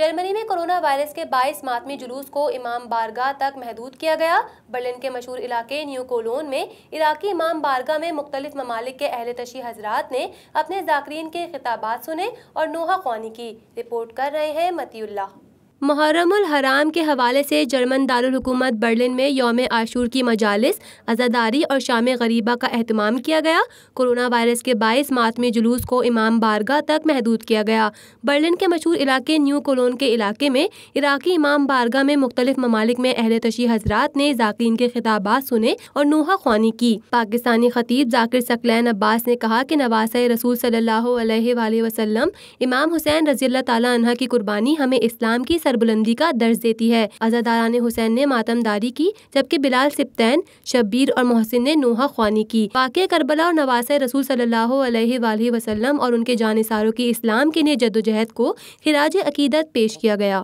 جرمنی میں corona virus کے بائیس ماتمی جلوس کو امام بارگاہ تک محدود کیا گیا برلن کے مشہور علاقے نیو کولون میں عراقی امام بارگاہ میں مختلف ممالک کے اہل تشی حضرات نے اپنے ذاکرین کے خطابات سنے اور نوحہ خوانی کی رپورٹ کر رہے ہیں متی اللہ محرم الحرام کے حوالے سے جرمن دارالحکومت برلن میں یوم عاشور کی مجالس عزاداری اور شام غریبہ کا اہتمام کیا گیا کرونا وائرس کے باعث ماتمی جلوس کو امام بارگاہ تک محدود کیا گیا برلن کے مشہور علاقے نیو کولون کے علاقے میں عراقی امام بارگاہ میں مختلف ممالک میں اہل تشیح حضرات نے زاکرین کے خطابات سنے اور نوحہ خوانی کی پاکستانی خطیب ذاکر عباس نے کہا کہ نواسۂ رسول صلی اللہ علیہ وآلہ وسلم امام حسین رضی اللہ تعالیٰ عنہ کی قربانی ہمیں اسلام کی سربلندی کا درج دیتی ہے عزاداران حسین نے ماتم داری کی جبکہ بلال سپتین شبیر اور محسن نے نوحہ خوانی کی واقع کربلا اور نواز رسول صلی اللہ علیہ وآلہ وسلم اور ان کے جانساروں کی اسلام کے لیے جدوجہد کو خراج عقیدت پیش کیا گیا